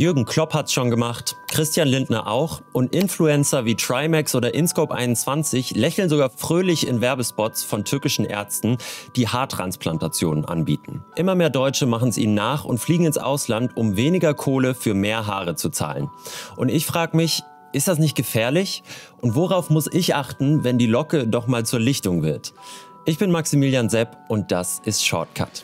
Jürgen Klopp hat's schon gemacht, Christian Lindner auch und Influencer wie Trimax oder InScope21 lächeln sogar fröhlich in Werbespots von türkischen Ärzten, die Haartransplantationen anbieten. Immer mehr Deutsche machen es ihnen nach und fliegen ins Ausland, um weniger Kohle für mehr Haare zu zahlen. Und ich frage mich, ist das nicht gefährlich? Und worauf muss ich achten, wenn die Locke doch mal zur Lichtung wird? Ich bin Maximilian Sepp und das ist Shortcut.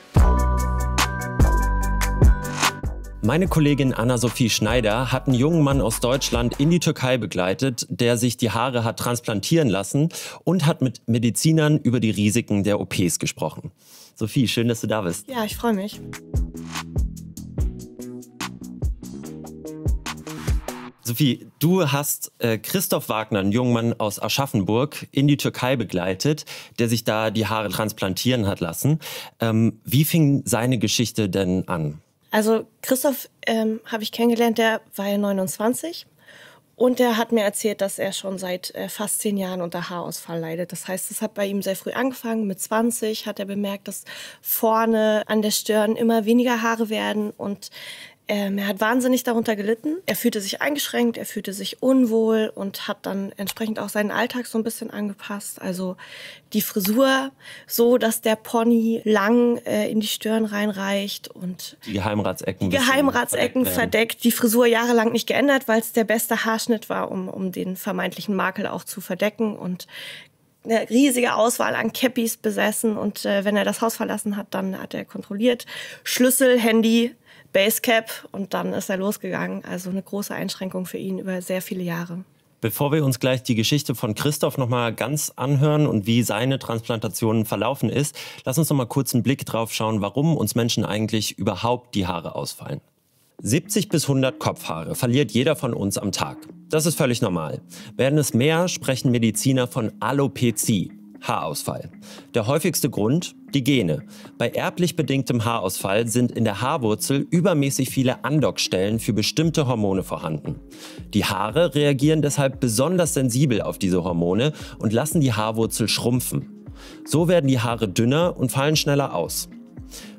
Meine Kollegin Anna-Sophie Schneider hat einen jungen Mann aus Deutschland in die Türkei begleitet, der sich die Haare hat transplantieren lassen und hat mit Medizinern über die Risiken der OPs gesprochen. Sophie, schön, dass du da bist. Ja, ich freue mich. Sophie, du hast äh, Christoph Wagner, einen jungen Mann aus Aschaffenburg, in die Türkei begleitet, der sich da die Haare transplantieren hat lassen. Ähm, wie fing seine Geschichte denn an? Also Christoph ähm, habe ich kennengelernt, der war ja 29 und der hat mir erzählt, dass er schon seit äh, fast zehn Jahren unter Haarausfall leidet. Das heißt, es hat bei ihm sehr früh angefangen. Mit 20 hat er bemerkt, dass vorne an der Stirn immer weniger Haare werden und ähm, er hat wahnsinnig darunter gelitten. Er fühlte sich eingeschränkt, er fühlte sich unwohl und hat dann entsprechend auch seinen Alltag so ein bisschen angepasst. Also die Frisur so, dass der Pony lang äh, in die Stirn reinreicht und die Geheimratsecken, die Geheimratsecken verdeckt, Die Frisur jahrelang nicht geändert, weil es der beste Haarschnitt war, um, um den vermeintlichen Makel auch zu verdecken und eine riesige Auswahl an Cappies besessen und äh, wenn er das Haus verlassen hat, dann hat er kontrolliert. Schlüssel, Handy, Basecap und dann ist er losgegangen. Also eine große Einschränkung für ihn über sehr viele Jahre. Bevor wir uns gleich die Geschichte von Christoph nochmal ganz anhören und wie seine Transplantation verlaufen ist, lass uns nochmal kurz einen Blick drauf schauen, warum uns Menschen eigentlich überhaupt die Haare ausfallen. 70 bis 100 Kopfhaare verliert jeder von uns am Tag. Das ist völlig normal. Werden es mehr, sprechen Mediziner von Alopezie. Haarausfall. Der häufigste Grund die Gene. Bei erblich bedingtem Haarausfall sind in der Haarwurzel übermäßig viele Andockstellen für bestimmte Hormone vorhanden. Die Haare reagieren deshalb besonders sensibel auf diese Hormone und lassen die Haarwurzel schrumpfen. So werden die Haare dünner und fallen schneller aus.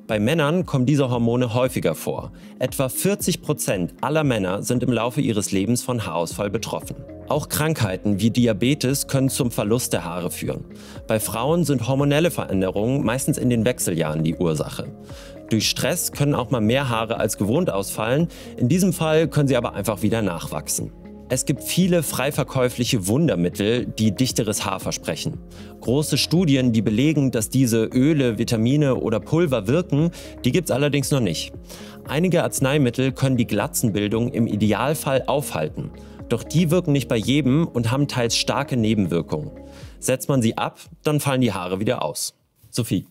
Bei Männern kommen diese Hormone häufiger vor. Etwa 40 Prozent aller Männer sind im Laufe ihres Lebens von Haarausfall betroffen. Auch Krankheiten wie Diabetes können zum Verlust der Haare führen. Bei Frauen sind hormonelle Veränderungen meistens in den Wechseljahren die Ursache. Durch Stress können auch mal mehr Haare als gewohnt ausfallen, in diesem Fall können sie aber einfach wieder nachwachsen. Es gibt viele frei verkäufliche Wundermittel, die dichteres Haar versprechen. Große Studien, die belegen, dass diese Öle, Vitamine oder Pulver wirken, die gibt es allerdings noch nicht. Einige Arzneimittel können die Glatzenbildung im Idealfall aufhalten. Doch die wirken nicht bei jedem und haben teils starke Nebenwirkungen. Setzt man sie ab, dann fallen die Haare wieder aus. Sophie,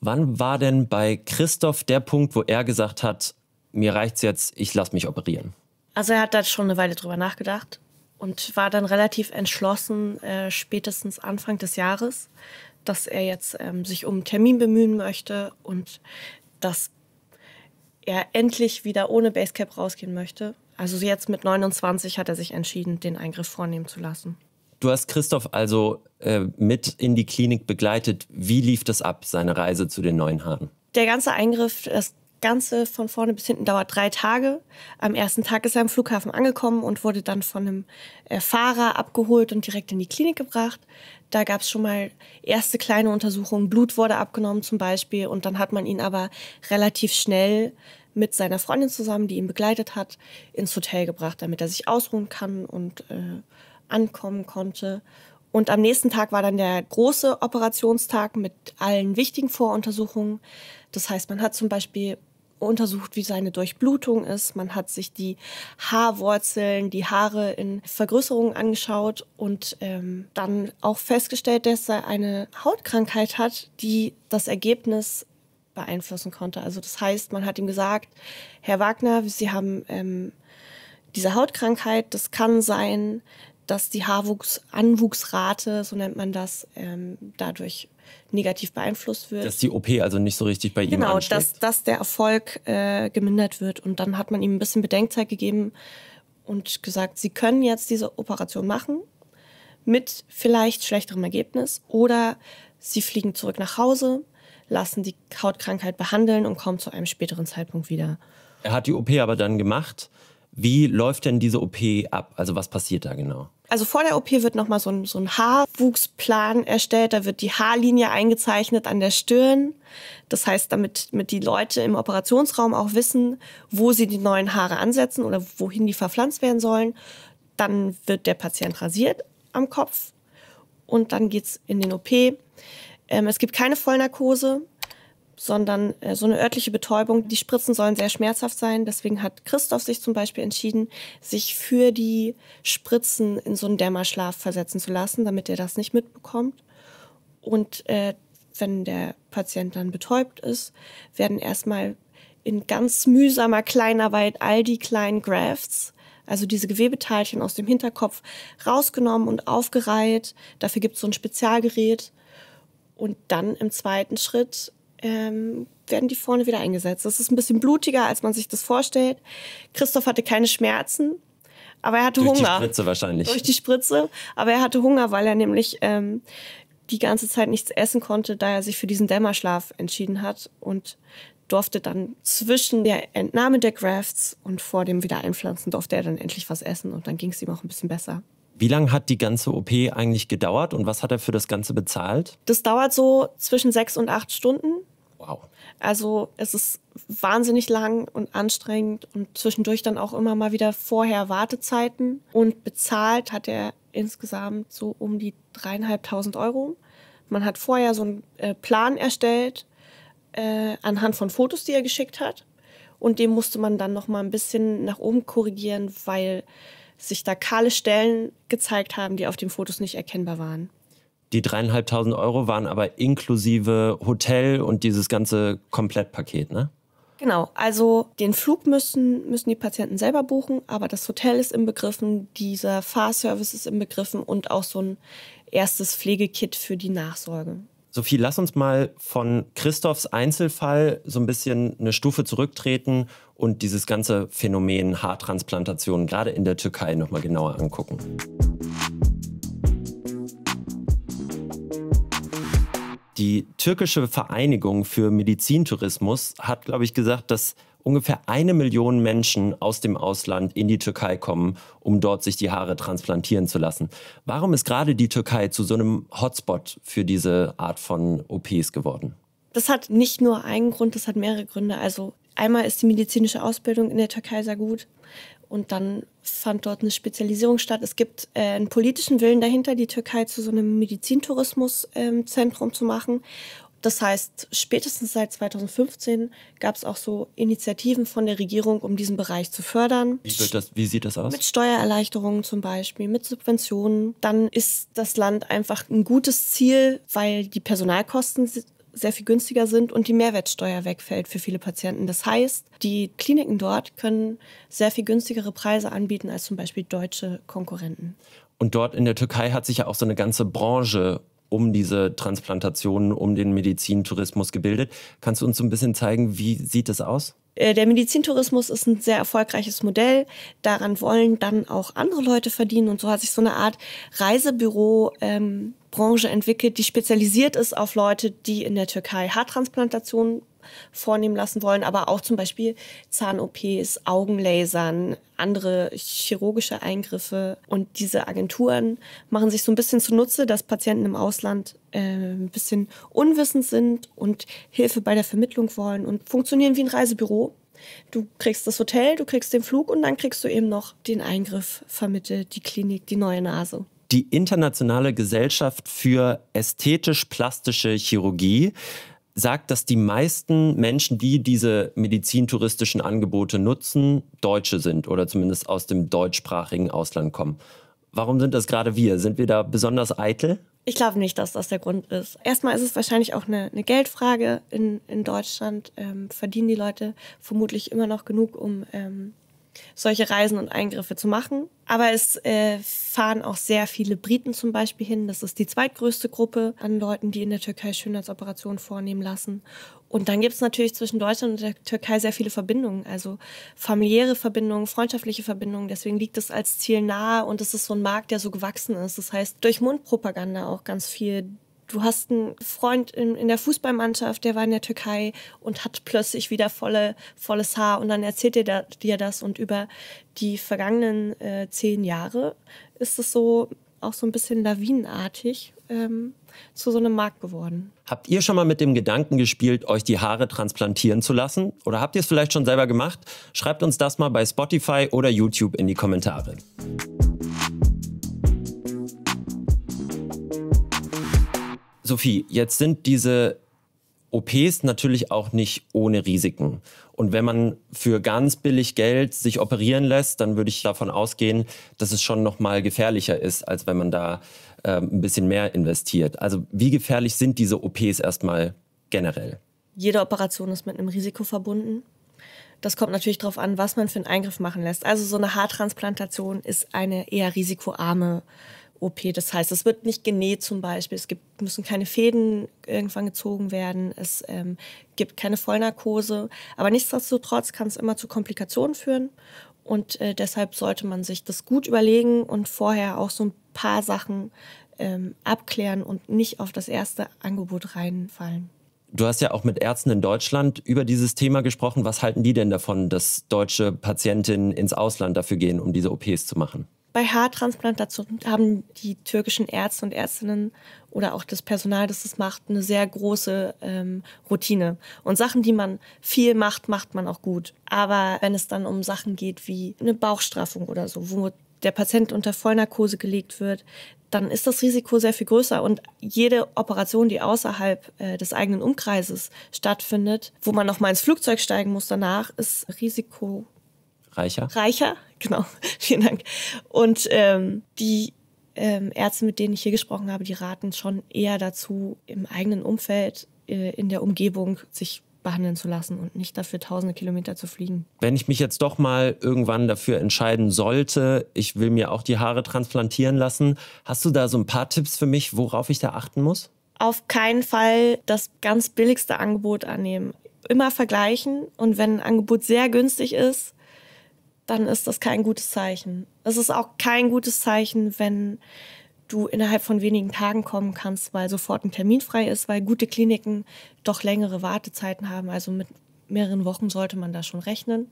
wann war denn bei Christoph der Punkt, wo er gesagt hat, mir reicht's jetzt, ich lass mich operieren? Also er hat da schon eine Weile drüber nachgedacht und war dann relativ entschlossen, äh, spätestens Anfang des Jahres, dass er jetzt ähm, sich um einen Termin bemühen möchte und dass er endlich wieder ohne Basecap rausgehen möchte also jetzt mit 29 hat er sich entschieden, den Eingriff vornehmen zu lassen. Du hast Christoph also äh, mit in die Klinik begleitet. Wie lief das ab, seine Reise zu den neuen Haaren? Der ganze Eingriff, das Ganze von vorne bis hinten dauert drei Tage. Am ersten Tag ist er am Flughafen angekommen und wurde dann von einem äh, Fahrer abgeholt und direkt in die Klinik gebracht. Da gab es schon mal erste kleine Untersuchungen. Blut wurde abgenommen zum Beispiel und dann hat man ihn aber relativ schnell mit seiner Freundin zusammen, die ihn begleitet hat, ins Hotel gebracht, damit er sich ausruhen kann und äh, ankommen konnte. Und am nächsten Tag war dann der große Operationstag mit allen wichtigen Voruntersuchungen. Das heißt, man hat zum Beispiel untersucht, wie seine Durchblutung ist. Man hat sich die Haarwurzeln, die Haare in Vergrößerungen angeschaut und ähm, dann auch festgestellt, dass er eine Hautkrankheit hat, die das Ergebnis beeinflussen konnte. Also das heißt, man hat ihm gesagt, Herr Wagner, Sie haben ähm, diese Hautkrankheit, das kann sein, dass die Haarwuchs Anwuchsrate, so nennt man das, ähm, dadurch negativ beeinflusst wird. Dass die OP also nicht so richtig bei ihm Genau, dass, dass der Erfolg äh, gemindert wird. Und dann hat man ihm ein bisschen Bedenkzeit gegeben und gesagt, Sie können jetzt diese Operation machen mit vielleicht schlechterem Ergebnis oder Sie fliegen zurück nach Hause, lassen die Hautkrankheit behandeln und kommen zu einem späteren Zeitpunkt wieder. Er hat die OP aber dann gemacht. Wie läuft denn diese OP ab? Also was passiert da genau? Also vor der OP wird nochmal so ein, so ein Haarwuchsplan erstellt. Da wird die Haarlinie eingezeichnet an der Stirn. Das heißt, damit, damit die Leute im Operationsraum auch wissen, wo sie die neuen Haare ansetzen oder wohin die verpflanzt werden sollen. Dann wird der Patient rasiert am Kopf und dann geht's in den OP. Ähm, es gibt keine Vollnarkose, sondern äh, so eine örtliche Betäubung. Die Spritzen sollen sehr schmerzhaft sein. Deswegen hat Christoph sich zum Beispiel entschieden, sich für die Spritzen in so einen Dämmerschlaf versetzen zu lassen, damit er das nicht mitbekommt. Und äh, wenn der Patient dann betäubt ist, werden erstmal in ganz mühsamer Kleinarbeit all die kleinen Grafts, also diese Gewebeteilchen aus dem Hinterkopf, rausgenommen und aufgereiht. Dafür gibt es so ein Spezialgerät, und dann im zweiten Schritt ähm, werden die vorne wieder eingesetzt. Das ist ein bisschen blutiger, als man sich das vorstellt. Christoph hatte keine Schmerzen, aber er hatte Durch Hunger. Durch die Spritze wahrscheinlich. Durch die Spritze, aber er hatte Hunger, weil er nämlich ähm, die ganze Zeit nichts essen konnte, da er sich für diesen Dämmerschlaf entschieden hat und durfte dann zwischen der Entnahme der Grafts und vor dem Wiedereinpflanzen durfte er dann endlich was essen und dann ging es ihm auch ein bisschen besser. Wie lange hat die ganze OP eigentlich gedauert und was hat er für das Ganze bezahlt? Das dauert so zwischen sechs und acht Stunden. Wow. Also es ist wahnsinnig lang und anstrengend und zwischendurch dann auch immer mal wieder vorher Wartezeiten. Und bezahlt hat er insgesamt so um die dreieinhalbtausend Euro. Man hat vorher so einen äh, Plan erstellt äh, anhand von Fotos, die er geschickt hat. Und den musste man dann noch mal ein bisschen nach oben korrigieren, weil sich da kahle Stellen gezeigt haben, die auf den Fotos nicht erkennbar waren. Die dreieinhalbtausend Euro waren aber inklusive Hotel und dieses ganze Komplettpaket, ne? Genau, also den Flug müssen, müssen die Patienten selber buchen, aber das Hotel ist inbegriffen, dieser Fahrservice ist inbegriffen und auch so ein erstes Pflegekit für die Nachsorge. Sophie, lass uns mal von Christophs Einzelfall so ein bisschen eine Stufe zurücktreten und dieses ganze Phänomen Haartransplantation gerade in der Türkei nochmal genauer angucken. Die türkische Vereinigung für Medizintourismus hat, glaube ich, gesagt, dass ungefähr eine Million Menschen aus dem Ausland in die Türkei kommen, um dort sich die Haare transplantieren zu lassen. Warum ist gerade die Türkei zu so einem Hotspot für diese Art von OPs geworden? Das hat nicht nur einen Grund, das hat mehrere Gründe. Also einmal ist die medizinische Ausbildung in der Türkei sehr gut und dann fand dort eine Spezialisierung statt. Es gibt äh, einen politischen Willen dahinter, die Türkei zu so einem Medizintourismuszentrum ähm, zu machen. Das heißt, spätestens seit 2015 gab es auch so Initiativen von der Regierung, um diesen Bereich zu fördern. Wie, das, wie, sieht das aus? Mit Steuererleichterungen zum Beispiel, mit Subventionen. Dann ist das Land einfach ein gutes Ziel, weil die Personalkosten sehr viel günstiger sind und die Mehrwertsteuer wegfällt für viele Patienten. Das heißt, die Kliniken dort können sehr viel günstigere Preise anbieten als zum Beispiel deutsche Konkurrenten. Und dort in der Türkei hat sich ja auch so eine ganze Branche um diese Transplantationen, um den Medizintourismus gebildet. Kannst du uns so ein bisschen zeigen, wie sieht es aus? Äh, der Medizintourismus ist ein sehr erfolgreiches Modell. Daran wollen dann auch andere Leute verdienen. Und so hat sich so eine Art Reisebüro ähm, entwickelt, die spezialisiert ist auf Leute, die in der Türkei Haartransplantationen vornehmen lassen wollen, aber auch zum Beispiel Zahn-OPs, Augenlasern, andere chirurgische Eingriffe. Und diese Agenturen machen sich so ein bisschen zunutze, dass Patienten im Ausland äh, ein bisschen unwissend sind und Hilfe bei der Vermittlung wollen und funktionieren wie ein Reisebüro. Du kriegst das Hotel, du kriegst den Flug und dann kriegst du eben noch den Eingriff vermittelt, die Klinik, die neue Nase. Die Internationale Gesellschaft für ästhetisch-plastische Chirurgie sagt, dass die meisten Menschen, die diese medizintouristischen Angebote nutzen, Deutsche sind oder zumindest aus dem deutschsprachigen Ausland kommen. Warum sind das gerade wir? Sind wir da besonders eitel? Ich glaube nicht, dass das der Grund ist. Erstmal ist es wahrscheinlich auch eine, eine Geldfrage in, in Deutschland. Ähm, verdienen die Leute vermutlich immer noch genug, um ähm, solche Reisen und Eingriffe zu machen. Aber es äh, fahren auch sehr viele Briten zum Beispiel hin. Das ist die zweitgrößte Gruppe an Leuten, die in der Türkei Schönheitsoperationen vornehmen lassen. Und dann gibt es natürlich zwischen Deutschland und der Türkei sehr viele Verbindungen, also familiäre Verbindungen, freundschaftliche Verbindungen. Deswegen liegt es als Ziel nahe und es ist so ein Markt, der so gewachsen ist. Das heißt, durch Mundpropaganda auch ganz viel du hast einen Freund in, in, der Fußballmannschaft, der war in der Türkei und hat plötzlich wieder volle, volles Haar und dann erzählt dir, da, dir das und über die vergangenen äh, zehn Jahre ist es so auch so ein bisschen lawinenartig ähm, zu so einem Markt geworden. Habt ihr schon mal mit dem Gedanken gespielt, euch die Haare transplantieren zu lassen? Oder habt ihr es vielleicht schon selber gemacht? Schreibt uns das mal bei Spotify oder YouTube in die Kommentare. Sophie, jetzt sind diese OPs natürlich auch nicht ohne Risiken. Und wenn man für ganz billig Geld sich operieren lässt, dann würde ich davon ausgehen, dass es schon noch mal gefährlicher ist, als wenn man da äh, ein bisschen mehr investiert. Also wie gefährlich sind diese OPs erstmal generell? Jede Operation ist mit einem Risiko verbunden. Das kommt natürlich darauf an, was man für einen Eingriff machen lässt. Also so eine Haartransplantation ist eine eher risikoarme äh, OP. Das heißt, es wird nicht genäht zum Beispiel. Es gibt, müssen keine Fäden irgendwann gezogen werden. Es ähm, gibt keine Vollnarkose. Aber nichtsdestotrotz kann es immer zu Komplikationen führen. Und äh, deshalb sollte man sich das gut überlegen und vorher auch so ein paar Sachen ähm, abklären und nicht auf das erste Angebot reinfallen. Du hast ja auch mit Ärzten in Deutschland über dieses Thema gesprochen. Was halten die denn davon, dass deutsche Patientinnen ins Ausland dafür gehen, um diese OPs zu machen? Bei Haartransplantationen haben die türkischen Ärzte und Ärztinnen oder auch das Personal, das das macht, eine sehr große ähm, Routine. Und Sachen, die man viel macht, macht man auch gut. Aber wenn es dann um Sachen geht wie eine Bauchstraffung oder so, wo der Patient unter Vollnarkose gelegt wird, dann ist das Risiko sehr viel größer. Und jede Operation, die außerhalb äh, des eigenen Umkreises stattfindet, wo man nochmal ins Flugzeug steigen muss danach, ist Risiko Reicher. Reicher, genau. Vielen Dank. Und ähm, die ähm, Ärzte, mit denen ich hier gesprochen habe, die raten schon eher dazu, im eigenen Umfeld, äh, in der Umgebung sich behandeln zu lassen und nicht dafür tausende Kilometer zu fliegen. Wenn ich mich jetzt doch mal irgendwann dafür entscheiden sollte, ich will mir auch die Haare transplantieren lassen, hast du da so ein paar Tipps für mich, worauf ich da achten muss? Auf keinen Fall das ganz billigste Angebot annehmen. Immer vergleichen und wenn ein Angebot sehr günstig ist, dann ist das kein gutes Zeichen. Es ist auch kein gutes Zeichen, wenn du innerhalb von wenigen Tagen kommen kannst, weil sofort ein Termin frei ist, weil gute Kliniken doch längere Wartezeiten haben. Also mit mehreren Wochen sollte man da schon rechnen.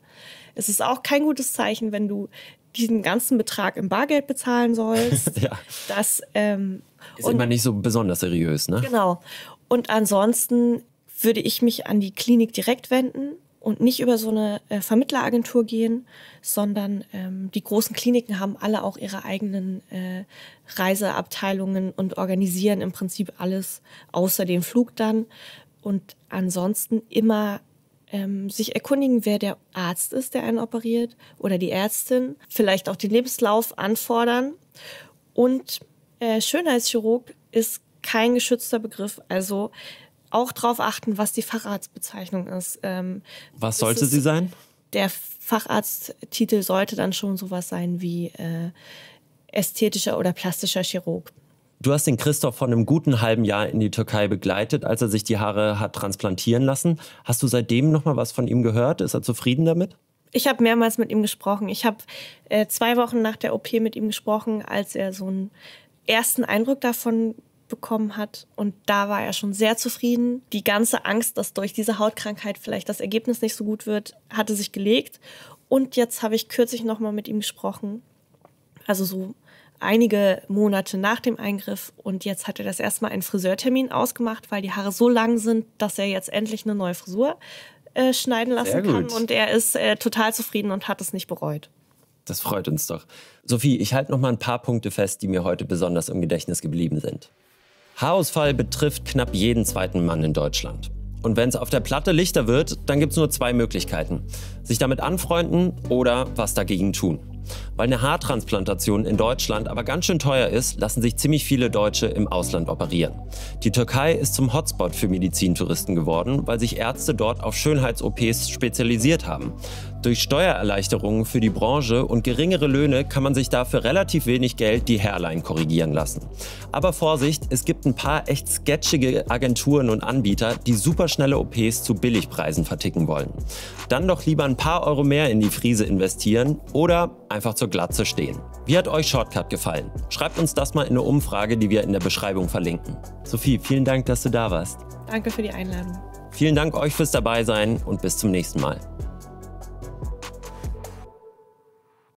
Es ist auch kein gutes Zeichen, wenn du diesen ganzen Betrag im Bargeld bezahlen sollst. ja. Das ähm, ist und, immer nicht so besonders seriös, ne? Genau. Und ansonsten würde ich mich an die Klinik direkt wenden und nicht über so eine äh, Vermittleragentur gehen, sondern ähm, die großen Kliniken haben alle auch ihre eigenen äh, Reiseabteilungen und organisieren im Prinzip alles außer dem Flug dann. Und ansonsten immer ähm, sich erkundigen, wer der Arzt ist, der einen operiert oder die Ärztin, vielleicht auch den Lebenslauf anfordern. Und äh, Schönheitschirurg ist kein geschützter Begriff. Also auch darauf achten, was die Facharztbezeichnung ist. Ähm, was sollte ist, sie sein? Der Facharzttitel sollte dann schon sowas sein wie äh, ästhetischer oder plastischer Chirurg. Du hast den Christoph vor einem guten halben Jahr in die Türkei begleitet, als er sich die Haare hat transplantieren lassen. Hast du seitdem noch mal was von ihm gehört? Ist er zufrieden damit? Ich habe mehrmals mit ihm gesprochen. Ich habe äh, zwei Wochen nach der OP mit ihm gesprochen, als er so einen ersten Eindruck davon bekommen hat. Und da war er schon sehr zufrieden. Die ganze Angst, dass durch diese Hautkrankheit vielleicht das Ergebnis nicht so gut wird, hatte sich gelegt. Und jetzt habe ich kürzlich nochmal mit ihm gesprochen. Also so einige Monate nach dem Eingriff. Und jetzt hat er das erstmal einen Friseurtermin ausgemacht, weil die Haare so lang sind, dass er jetzt endlich eine neue Frisur äh, schneiden lassen kann. Und er ist äh, total zufrieden und hat es nicht bereut. Das freut uns doch. Sophie, ich halte noch mal ein paar Punkte fest, die mir heute besonders im Gedächtnis geblieben sind. Haarausfall betrifft knapp jeden zweiten Mann in Deutschland. Und wenn es auf der Platte lichter wird, dann gibt es nur zwei Möglichkeiten. Sich damit anfreunden oder was dagegen tun. Weil eine Haartransplantation in Deutschland aber ganz schön teuer ist, lassen sich ziemlich viele Deutsche im Ausland operieren. Die Türkei ist zum Hotspot für Medizintouristen geworden, weil sich Ärzte dort auf Schönheits-OPs spezialisiert haben. Durch Steuererleichterungen für die Branche und geringere Löhne kann man sich dafür relativ wenig Geld die Hairline korrigieren lassen. Aber Vorsicht, es gibt ein paar echt sketchige Agenturen und Anbieter, die superschnelle OPs zu Billigpreisen verticken wollen. Dann doch lieber ein paar Euro mehr in die Frise investieren oder einfach zur Glatze stehen. Wie hat euch Shortcut gefallen? Schreibt uns das mal in eine Umfrage, die wir in der Beschreibung verlinken. Sophie, vielen Dank, dass du da warst. Danke für die Einladung. Vielen Dank euch fürs Dabeisein und bis zum nächsten Mal.